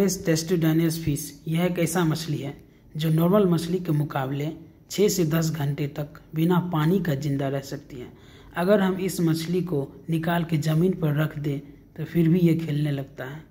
Norway's tested fish यह एक ऐसा मछली है जो नॉर्मल मछली के मुकाबले 6 से दस घंटे तक बिना पानी का जिंदा रह सकती है अगर हम इस मछली को निकाल के ज़मीन पर रख दें तो फिर भी ये खेलने लगता है